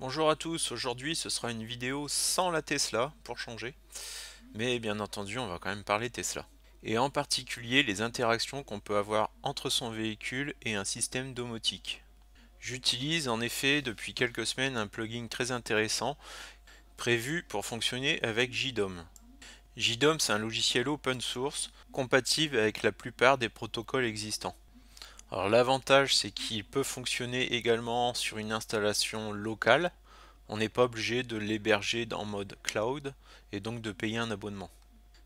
Bonjour à tous, aujourd'hui ce sera une vidéo sans la Tesla pour changer, mais bien entendu on va quand même parler Tesla, et en particulier les interactions qu'on peut avoir entre son véhicule et un système domotique. J'utilise en effet depuis quelques semaines un plugin très intéressant prévu pour fonctionner avec JDOM. JDOM c'est un logiciel open source compatible avec la plupart des protocoles existants. Alors l'avantage c'est qu'il peut fonctionner également sur une installation locale. On n'est pas obligé de l'héberger en mode cloud et donc de payer un abonnement.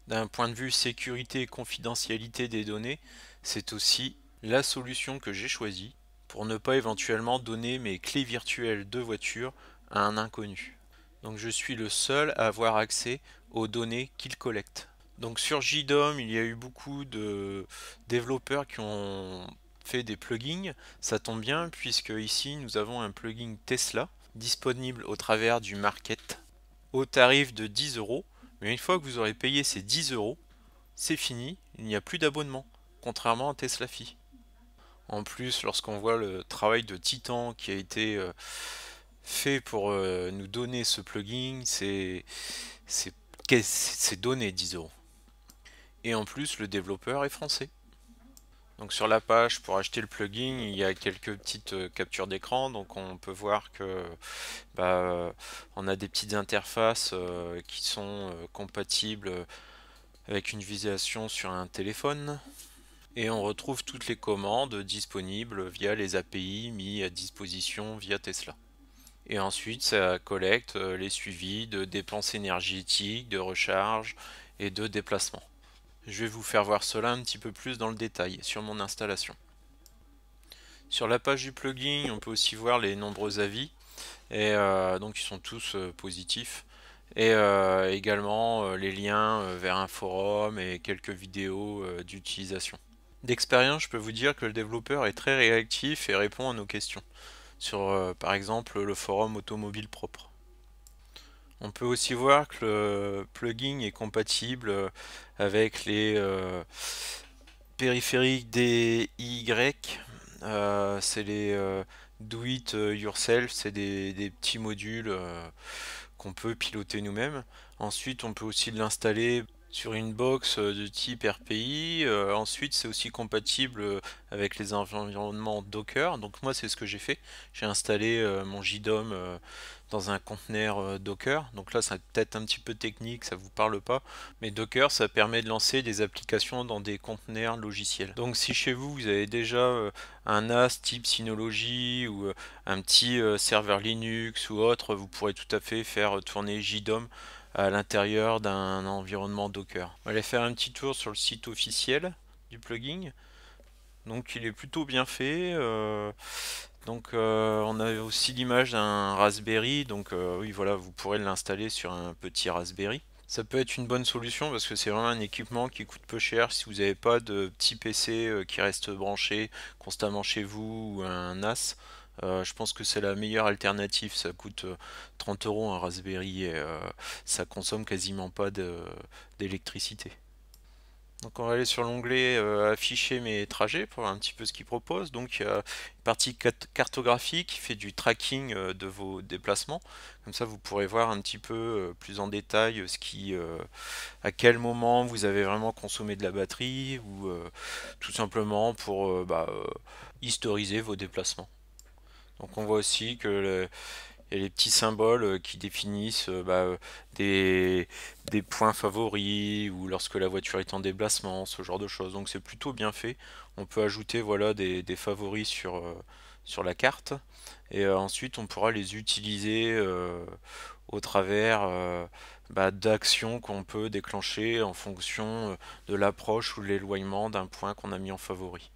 D'un point de vue sécurité et confidentialité des données, c'est aussi la solution que j'ai choisie pour ne pas éventuellement donner mes clés virtuelles de voiture à un inconnu. Donc je suis le seul à avoir accès aux données qu'il collecte. Donc sur JDOM, il y a eu beaucoup de développeurs qui ont fait des plugins, ça tombe bien puisque ici nous avons un plugin Tesla disponible au travers du market au tarif de 10 euros. Mais une fois que vous aurez payé ces 10 euros, c'est fini, il n'y a plus d'abonnement, contrairement à Tesla Fi. En plus, lorsqu'on voit le travail de Titan qui a été euh, fait pour euh, nous donner ce plugin, c'est donné 10 euros. Et en plus, le développeur est français. Donc sur la page pour acheter le plugin, il y a quelques petites euh, captures d'écran, donc on peut voir que bah, on a des petites interfaces euh, qui sont euh, compatibles avec une visualisation sur un téléphone. Et on retrouve toutes les commandes disponibles via les API mis à disposition via Tesla. Et ensuite, ça collecte les suivis de dépenses énergétiques, de recharge et de déplacements. Je vais vous faire voir cela un petit peu plus dans le détail sur mon installation. Sur la page du plugin, on peut aussi voir les nombreux avis, et euh, donc ils sont tous euh, positifs, et euh, également les liens vers un forum et quelques vidéos d'utilisation. D'expérience, je peux vous dire que le développeur est très réactif et répond à nos questions, sur par exemple le forum automobile propre. On peut aussi voir que le plugin est compatible euh, avec les euh, périphériques des Y. Euh, c'est les do it yourself, c'est des, petits modules qu'on peut piloter nous-mêmes. Ensuite, on peut aussi l'installer sur une box euh, de type RPI. Euh, ensuite, c'est aussi compatible euh, avec les environnements Docker. Donc moi, c'est ce que j'ai fait. J'ai installé mon JDOM dans un conteneur Docker. Donc là, c'est peut-être un petit peu technique, ça vous parle pas. Mais Docker, ça permet de lancer des applications dans des conteneurs logiciels. Donc si chez vous, vous avez déjà un NAS type Synology ou un petit serveur Linux ou autre, vous pourrez tout à fait faire tourner JDOM à l'intérieur d'un environnement Docker. On va aller faire un petit tour sur le site officiel du plugin. Donc il est plutôt bien fait. Euh, donc euh, on a aussi l'image d'un Raspberry. Donc euh, oui voilà, vous pourrez l'installer sur un petit Raspberry. Ça peut être une bonne solution parce que c'est vraiment un équipement qui coûte peu cher si vous n'avez pas de petit PC qui reste branché constamment chez vous ou un NAS. Euh, je pense que c'est la meilleure alternative. Ça coûte 30 euh, euros un Raspberry et euh, ça consomme quasiment pas d'électricité. Donc on va aller sur l'onglet afficher mes trajets pour voir un petit peu ce qu'il propose. Donc il y a une partie cartographique qui fait du tracking de vos déplacements. Comme ça vous pourrez voir un petit peu plus en détail ce qui, à quel moment vous avez vraiment consommé de la batterie ou tout simplement pour bah, historiser vos déplacements. Donc on voit aussi que les petits symboles euh, qui définissent euh, bah, euh, des, points favoris ou lorsque la voiture est en déplacement, ce genre de choses. Donc c'est plutôt bien fait. On peut ajouter voilà, des, favoris sur, sur la carte et ensuite on pourra les utiliser au travers bah, d'actions qu'on peut déclencher en fonction de l'approche ou l'éloignement d'un point qu'on a mis en favori.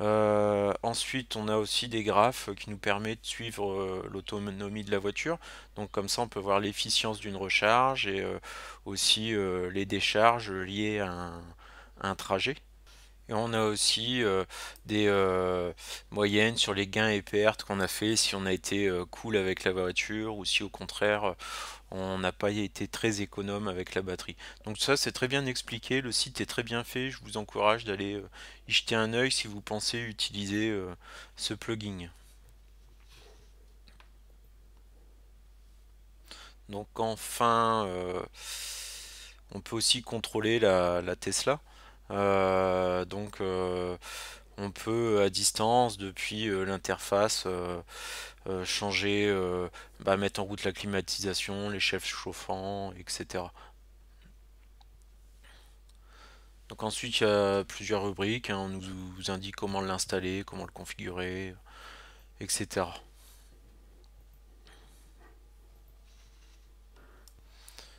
Euh, ensuite, on a aussi des graphes qui nous permettent de suivre euh, l'autonomie de la voiture. Donc comme ça, on peut voir l'efficience d'une recharge et euh, aussi les décharges liées à un trajet. Et on a aussi euh, des euh, moyennes sur les gains et pertes qu'on a fait si on a été euh, cool avec la voiture ou si au contraire on n'a pas été très économe avec la batterie. Donc ça c'est très bien expliqué, le site est très bien fait, je vous encourage d'aller y jeter un œil si vous pensez utiliser ce plugin. Donc enfin, on peut aussi contrôler la Tesla. Euh, donc euh, on peut à distance depuis euh, l'interface changer, bah, mettre en route la climatisation, les chefs chauffants, etc. Donc ensuite il y a plusieurs rubriques, hein. on nous indique comment l'installer, comment le configurer, etc.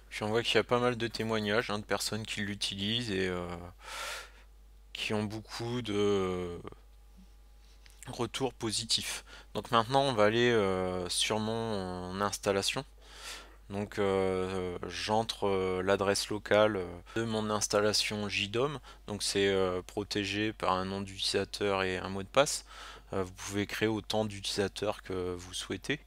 Puis on voit qu'il y a pas mal de témoignages hein, de personnes qui l'utilisent et euh, qui ont beaucoup de retours positifs. Donc maintenant on va aller euh, sur mon installation. Donc euh, j'entre l'adresse locale de mon installation JDOM. Donc c'est protégé par un nom d'utilisateur et un mot de passe. vous pouvez créer autant d'utilisateurs que vous souhaitez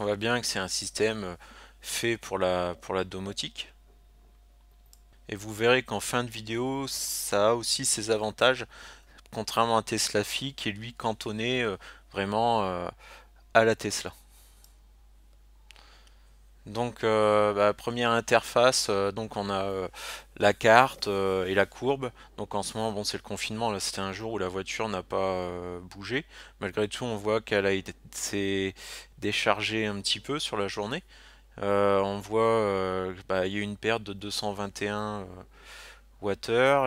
on voit bien que c'est un système euh, fait pour la, pour la domotique. Et vous verrez qu'en fin de vidéo, ça a aussi ses avantages, contrairement à Tesla Fi qui est lui cantonné euh, vraiment euh, à la Tesla. Donc euh, bah, première interface, euh, donc on a euh, la carte et la courbe. Donc en ce moment, bon c'est le confinement, là c'était un jour où la voiture n'a pas bougé. Malgré tout, on voit qu'elle a été déchargée un petit peu sur la journée. on voit qu'il bah, y a eu une perte de 221 Wh,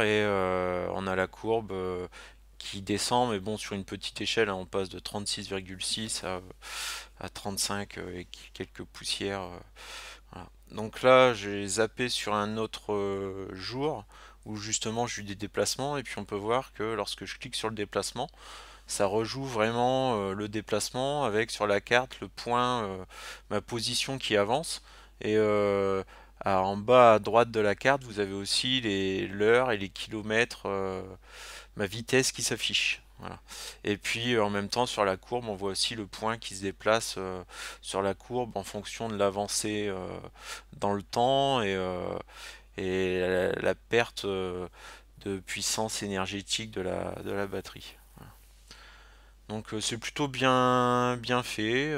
et on a la courbe qui descend, mais bon sur une petite échelle, hein, on passe de 36,6 à à 35 euh, et quelques poussières. Euh, Donc là, j'ai zappé sur un autre euh, jour où justement j'ai eu des déplacements et puis on peut voir que lorsque je clique sur le déplacement, ça rejoue vraiment le déplacement avec sur la carte le point, ma position qui avance. Et en bas à droite de la carte, vous avez aussi l'heure et les kilomètres, ma vitesse qui s'affiche. Et puis euh, en même temps sur la courbe, on voit aussi le point qui se déplace euh, sur la courbe en fonction de l'avancée euh, dans le temps et, et la, perte de puissance énergétique de la, de la batterie. Donc c'est plutôt bien, bien fait,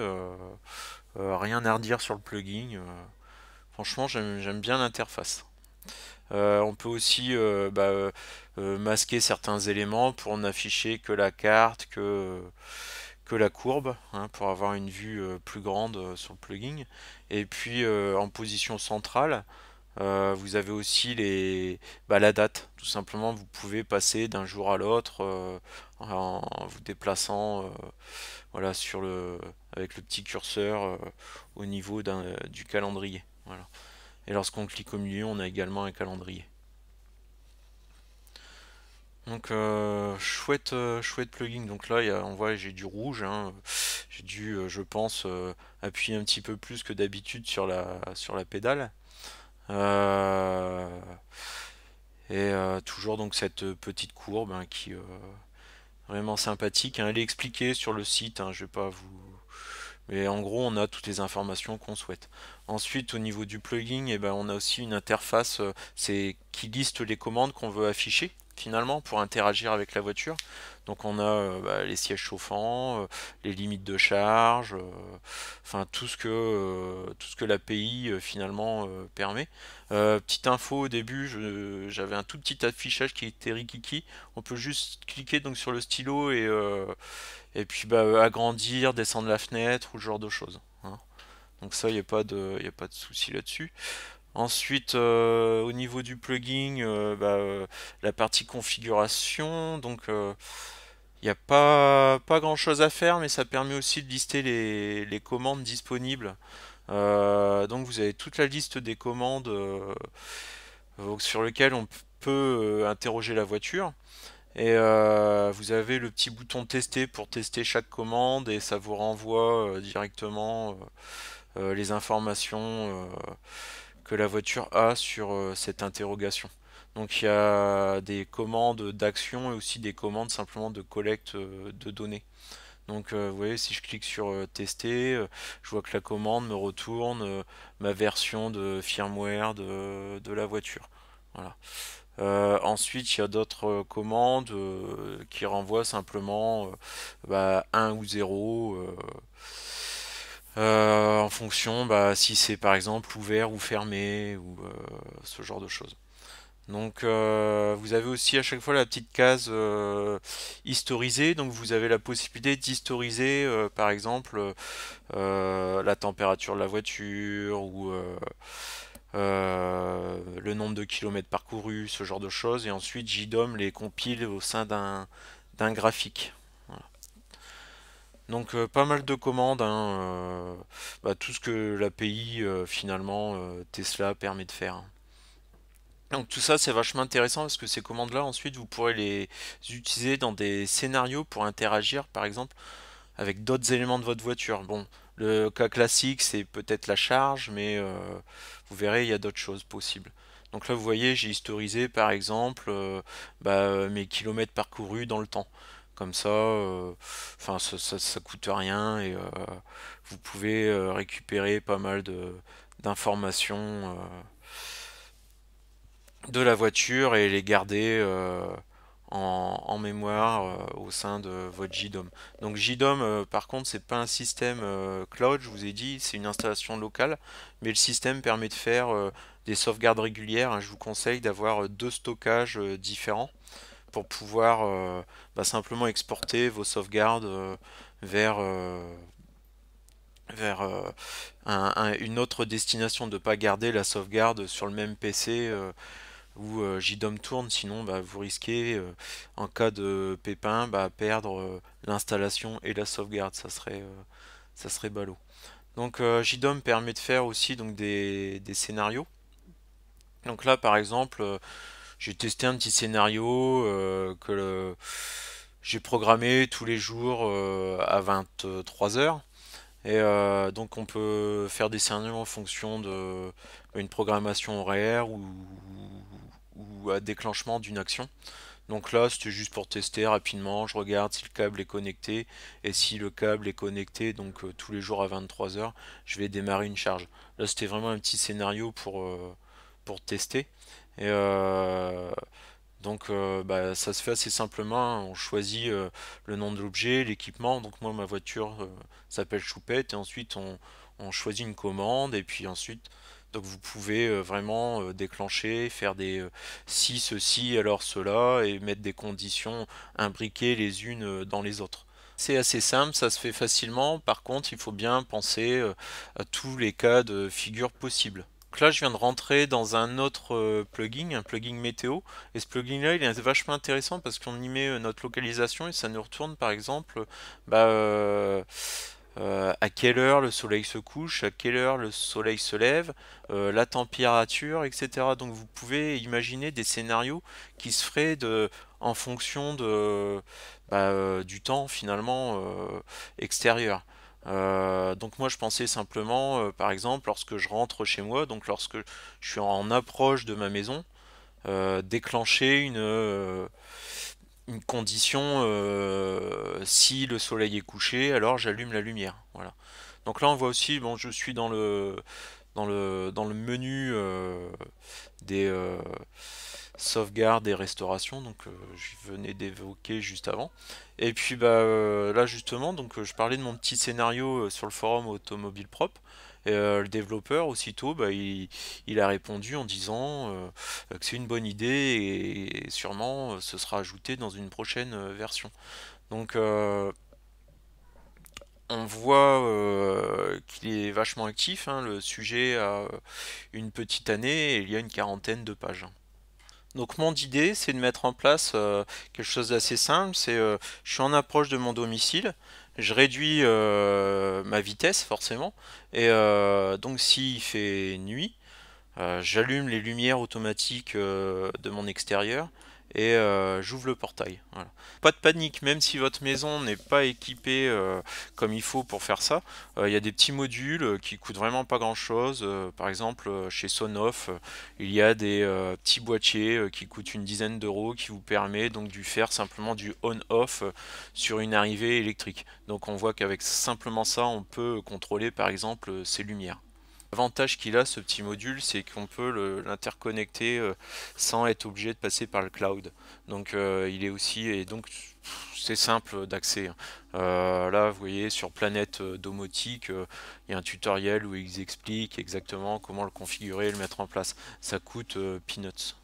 rien à redire sur le plugin. franchement j'aime bien l'interface. on peut aussi bah, euh, masquer certains éléments pour n'afficher que la carte, que, que la courbe, hein, pour avoir une vue euh, plus grande euh, sur le plugin. Et puis en position centrale, vous avez aussi les, bah, la date. Tout simplement, vous pouvez passer d'un jour à l'autre en, vous déplaçant voilà, sur le, avec le petit curseur au niveau du calendrier. Et lorsqu'on clique au milieu, on a également un calendrier. Donc euh, chouette, euh, chouette plugin. Donc là, y a, on voit, j'ai du rouge. Hein. J'ai dû, euh, je pense, appuyer un petit peu plus que d'habitude sur la, sur la pédale. et toujours donc cette petite courbe hein, qui est vraiment sympathique. Hein. Elle est expliquée sur le site. je vais pas vous. Mais en gros, on a toutes les informations qu'on souhaite. Ensuite, au niveau du plugin, eh ben, on a aussi une interface c'est qui liste les commandes qu'on veut afficher finalement pour interagir avec la voiture. Donc on a euh, bah, les sièges chauffants, euh, les limites de charge, euh, enfin tout ce que tout ce que l'API finalement permet. petite info au début, j'avais un tout petit affichage qui était Rikiki. On peut juste cliquer donc sur le stylo et et puis bah, agrandir, descendre la fenêtre ou ce genre de choses. Hein. Donc ça, il n'y a pas de, y a pas de souci là-dessus. Ensuite, euh, au niveau du plugin, euh, bah, euh, la partie configuration, donc il n'y a pas, pas grand chose à faire, mais ça permet aussi de lister les, les commandes disponibles. donc vous avez toute la liste des commandes sur lesquelles on peut interroger la voiture. Et vous avez le petit bouton tester pour tester chaque commande et ça vous renvoie directement les informations que la voiture a sur euh, cette interrogation. Donc il y a des commandes d'action et aussi des commandes simplement de collecte euh, de données. Donc euh, vous voyez, si je clique sur tester, je vois que la commande me retourne ma version de firmware de, la voiture. Voilà. ensuite, il y a d'autres commandes qui renvoient simplement 1 bah, ou 0 euh, en fonction bah, si c'est par exemple ouvert ou fermé ou euh, ce genre de choses. Donc euh, vous avez aussi à chaque fois la petite case historisée, donc vous avez la possibilité d'historiser par exemple la température de la voiture ou le nombre de kilomètres parcourus, ce genre de choses, et ensuite JDOM les compile au sein d'un graphique. Donc euh, pas mal de commandes, hein, euh, bah, tout ce que l'API euh, finalement Tesla permet de faire. Hein. Donc tout ça c'est vachement intéressant parce que ces commandes là ensuite vous pourrez les utiliser dans des scénarios pour interagir par exemple avec d'autres éléments de votre voiture. Bon, le cas classique c'est peut-être la charge mais vous verrez il y a d'autres choses possibles. Donc là vous voyez j'ai historisé par exemple bah, mes kilomètres parcourus dans le temps. Comme ça, euh, enfin, ça, ça, coûte rien et euh, vous pouvez euh, récupérer pas mal d'informations de, la voiture et les garder en, mémoire au sein de votre JDOM. Donc JDOM, par contre, c'est pas un système cloud, je vous ai dit, c'est une installation locale, mais le système permet de faire des sauvegardes régulières. Hein. je vous conseille d'avoir deux stockages différents pour pouvoir euh, bah, simplement exporter vos sauvegardes euh, vers euh, vers une autre destination, de ne pas garder la sauvegarde sur le même PC où tourne, sinon bah, vous risquez, en cas de pépin, bah, perdre l'installation et la sauvegarde, ça serait, ça serait ballot. Donc JDOM permet de faire aussi donc, des, des scénarios. Donc là par exemple, j'ai testé un petit scénario euh, que le... j'ai programmé tous les jours euh, à 23h. Et euh, donc on peut faire des scénarios en fonction de bah, une programmation horaire ou, à déclenchement d'une action. Donc là, c'était juste pour tester rapidement. Je regarde si le câble est connecté. Et si le câble est connecté, donc tous les jours à 23h, je vais démarrer une charge. Là, c'était vraiment un petit scénario pour, pour tester. Et euh, donc euh, bah, ça se fait assez simplement, on choisit euh, le nom de l'objet, l'équipement, donc moi ma voiture s'appelle Choupette, et ensuite on, choisit une commande, et puis ensuite donc vous pouvez vraiment déclencher, faire des si, ceci, alors cela, et mettre des conditions imbriquées les unes dans les autres. C'est assez simple, ça se fait facilement, par contre il faut bien penser à tous les cas de figure possibles. Donc là, je viens de rentrer dans un autre euh, plugin, un plugin météo. Et ce plugin-là, il est vachement intéressant parce qu'on y met euh, notre localisation et ça nous retourne, par exemple, bah, euh, à quelle heure le soleil se couche, à quelle heure le soleil se lève, la température, etc. Donc vous pouvez imaginer des scénarios qui se feraient de, en fonction de, bah, du temps, finalement, extérieur. Euh, donc moi je pensais simplement, euh, par exemple, lorsque je rentre chez moi, donc lorsque je suis en approche de ma maison, euh, déclencher une, une condition, si le soleil est couché, alors j'allume la lumière. Voilà. Donc là on voit aussi, bon je suis dans le dans le dans le menu des sauvegarde et restauration, donc euh, je venais d'évoquer juste avant. Et puis bah euh, là justement, donc euh, je parlais de mon petit scénario sur le forum automobile propre. Et, le développeur aussitôt, bah, il, a répondu en disant que c'est une bonne idée et, sûrement ce sera ajouté dans une prochaine version. Donc on voit qu'il est vachement actif. Hein, le sujet a une petite année et il y a une quarantaine de pages. Donc mon idée, c'est de mettre en place euh, quelque chose d'assez simple. C'est euh, je suis en approche de mon domicile, je réduis euh, ma vitesse forcément, et donc s'il fait nuit, j'allume les lumières automatiques de mon extérieur et euh, j'ouvre le portail. Pas de panique, même si votre maison n'est pas équipée euh, comme il faut pour faire ça, euh, il y a des petits modules qui coûtent vraiment pas grand chose. par exemple, chez Sonoff, il y a des petits boîtiers qui coûtent une dizaine d'euros qui vous permet donc de faire simplement du on-off sur une arrivée électrique. Donc on voit qu'avec simplement ça, on peut contrôler par exemple ses lumières. L'avantage qu'il a, ce petit module, c'est qu'on peut l'interconnecter euh, sans être obligé de passer par le cloud. Donc euh, il est aussi, et donc c'est simple d'accès. Hein. Euh, là, vous voyez, sur Planète Domotique, il y a un tutoriel où ils expliquent exactement comment le configurer et le mettre en place. Ça coûte peanuts.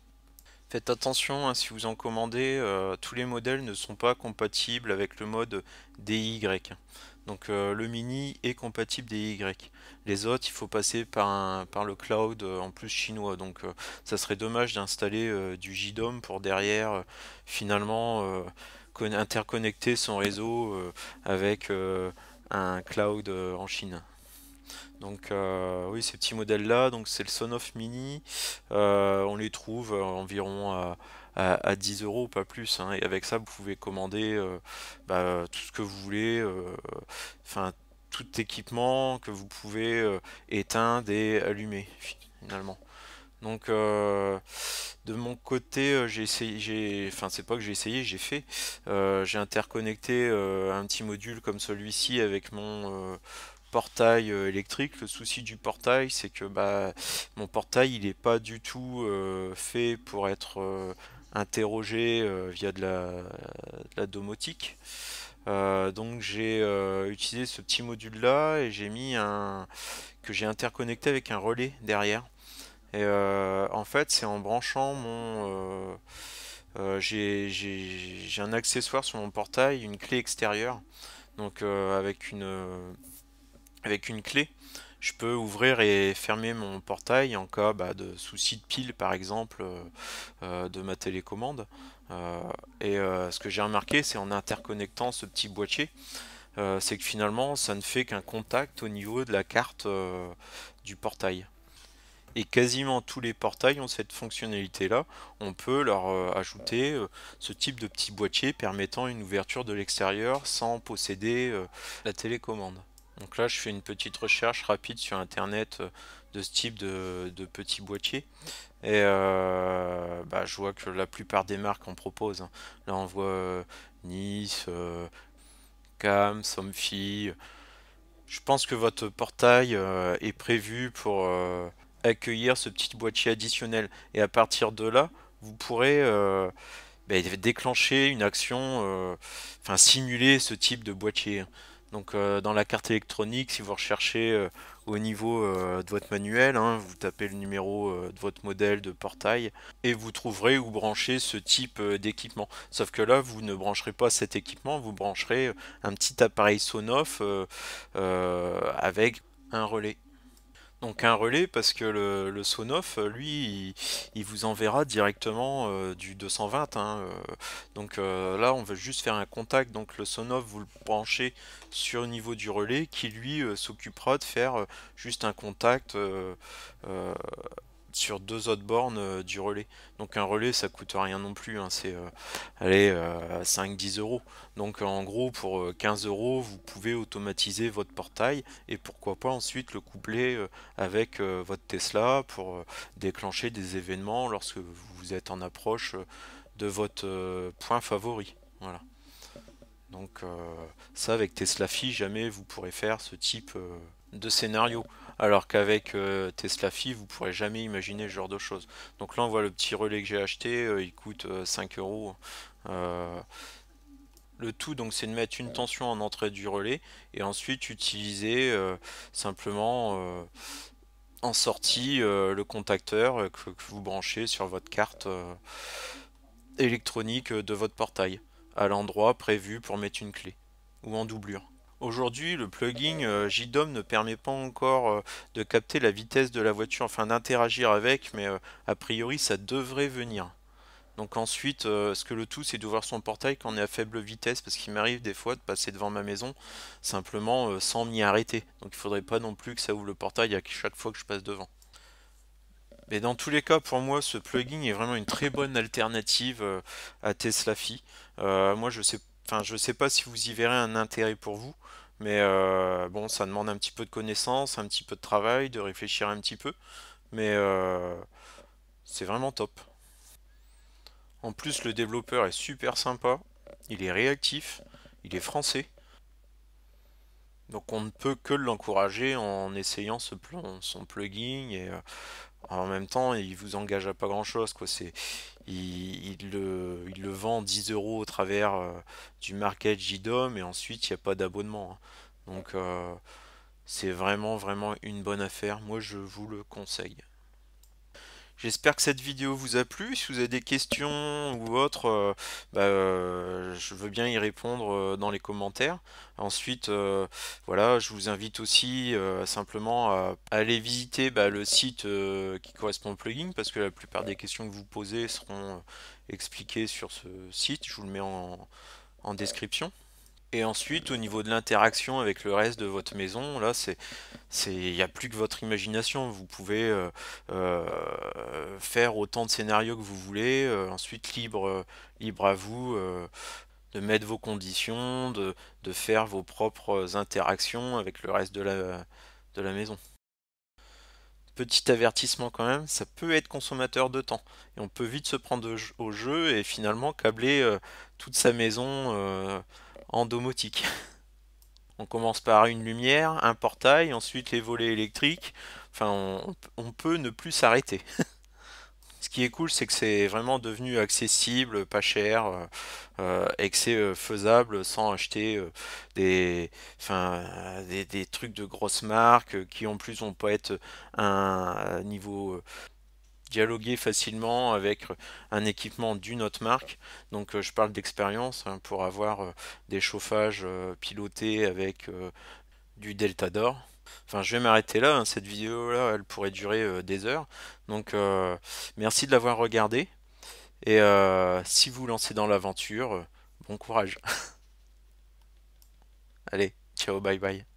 Faites attention, hein, si vous en commandez, tous les modèles ne sont pas compatibles avec le mode DIY. Donc euh, le mini est compatible des Y. Les autres, il faut passer par, par le cloud euh, en plus chinois. Donc euh, ça serait dommage d'installer du JDOM pour derrière finalement interconnecter son réseau avec un cloud en Chine. Donc oui, ces petits modèles là, donc c'est le Sonoff Mini, on les trouve environ à à, 10 euros, pas plus. Hein. et avec ça, vous pouvez commander euh, bah, tout ce que vous voulez. Euh, enfin, tout équipement que vous pouvez euh, éteindre et allumer finalement. Donc de mon côté, j'ai essayé, j'ai, enfin c'est pas que j'ai essayé, j'ai fait. j'ai interconnecté un petit module comme celui-ci avec mon portail électrique. Le souci du portail, c'est que bah, mon portail, il n'est pas du tout fait pour être interrogé euh, via de la, domotique. Euh, donc j'ai euh, utilisé ce petit module là et j'ai mis un que j'ai interconnecté avec un relais derrière. Et en fait c'est en branchant mon j'ai un accessoire sur mon portail, une clé extérieure, donc avec une avec une clé je peux ouvrir et fermer mon portail en cas bah, de souci de pile par exemple euh, euh, de ma télécommande. Euh, et ce que j'ai remarqué c'est en interconnectant ce petit boîtier, c'est que finalement ça ne fait qu'un contact au niveau de la carte du portail. Et quasiment tous les portails ont cette fonctionnalité là. On peut leur ajouter ce type de petit boîtier permettant une ouverture de l'extérieur sans posséder la télécommande. Donc là, je fais une petite recherche rapide sur Internet euh, de ce type de, petits petit boîtier. Et euh, bah, je vois que la plupart des marques en proposent. Hein. Là, on voit euh, Nice, Cam, Somfy. Je pense que votre portail est prévu pour accueillir ce petit boîtier additionnel. Et à partir de là, vous pourrez bah, déclencher une action, enfin simuler ce type de boîtier. Hein. Donc euh, dans la carte électronique, si vous recherchez euh, au niveau euh, de votre manuel, hein, vous tapez le numéro de votre modèle de portail et vous trouverez où brancher ce type d'équipement. Sauf que là, vous ne brancherez pas cet équipement, vous brancherez un petit appareil Sonoff avec un relais. Donc un relais parce que le, le Sonoff, euh, lui, il, vous enverra directement euh, du 220. Hein, euh. donc là, on veut juste faire un contact. Donc le Sonoff, vous le branchez sur le niveau du relais qui, lui, s'occupera de faire juste un contact sur deux autres bornes euh, du relais. Donc un relais, ça coûte rien non plus, hein. c'est à euh, 5-10 euh, euros. Donc en gros, pour 15 euros, vous pouvez automatiser votre portail et pourquoi pas ensuite le coupler avec votre Tesla pour déclencher des événements lorsque vous êtes en approche de votre point favori. Voilà. Donc ça, avec Tesla Fi, jamais vous pourrez faire ce type de scénario. Alors qu'avec euh, Tesla Fi, vous pourrez jamais imaginer ce genre de choses. Donc là, on voit le petit relais que j'ai acheté, euh, il coûte 5 euh, euros. Le tout, donc, c'est de mettre une tension en entrée du relais et ensuite utiliser simplement en sortie le contacteur que, vous branchez sur votre carte électronique de votre portail à l'endroit prévu pour mettre une clé ou en doublure. Aujourd'hui, le plugin euh, JDOM ne permet pas encore euh, de capter la vitesse de la voiture, enfin d'interagir avec, mais euh, a priori ça devrait venir. Donc ensuite, ce que le tout, c'est d'ouvrir son portail quand on est à faible vitesse, parce qu'il m'arrive des fois de passer devant ma maison simplement sans m'y arrêter. Donc il faudrait pas non plus que ça ouvre le portail à chaque fois que je passe devant. Mais dans tous les cas, pour moi, ce plugin est vraiment une très bonne alternative à Tesla Fi. moi, je sais pas. Enfin, je ne sais pas si vous y verrez un intérêt pour vous, mais euh, bon, ça demande un petit peu de connaissances, un petit peu de travail, de réfléchir un petit peu, mais euh, c'est vraiment top. En plus, le développeur est super sympa, il est réactif, il est français. Donc on ne peut que l'encourager en essayant ce plan, son plugin et euh, en même temps il vous engage à pas grand chose quoi. C'est il, le, le, vend 10 euros au travers euh, du market JDOM et ensuite il n'y a pas d'abonnement. Hein. Donc euh, c'est vraiment vraiment une bonne affaire. Moi je vous le conseille. J'espère que cette vidéo vous a plu. Si vous avez des questions ou autres, euh, bah, euh, je veux bien y répondre euh, dans les commentaires. Ensuite, voilà, je vous invite aussi simplement à, aller visiter bah, le site qui correspond au plugin parce que la plupart des questions que vous posez seront expliquées sur ce site. Je vous le mets en description. Et ensuite, au niveau de l'interaction avec le reste de votre maison, là, c'est, il n'y a plus que votre imagination. Vous pouvez euh, euh, faire autant de scénarios que vous voulez. Euh, ensuite, libre, libre à vous de mettre vos conditions, de, faire vos propres interactions avec le reste de la, de la maison. Petit avertissement quand même, ça peut être consommateur de temps. Et on peut vite se prendre au jeu et finalement câbler toute sa maison en domotique. On commence par une lumière, un portail, ensuite les volets électriques. Enfin, on, peut ne plus s'arrêter. Ce qui est cool, c'est que c'est vraiment devenu accessible, pas cher, euh, euh, et que c'est euh, faisable sans acheter des, enfin, des, des, trucs de grosses marques qui en plus on pas être un niveau dialoguer facilement avec euh, un équipement d'une autre marque. Donc euh, je parle d'expérience hein, pour avoir euh, des chauffages pilotés avec du Delta d'or. Enfin, je vais m'arrêter là. Hein. Cette vidéo-là, elle pourrait durer des heures. Donc, merci de l'avoir regardé. Et si vous lancez dans l'aventure, bon courage. Allez, ciao, bye bye.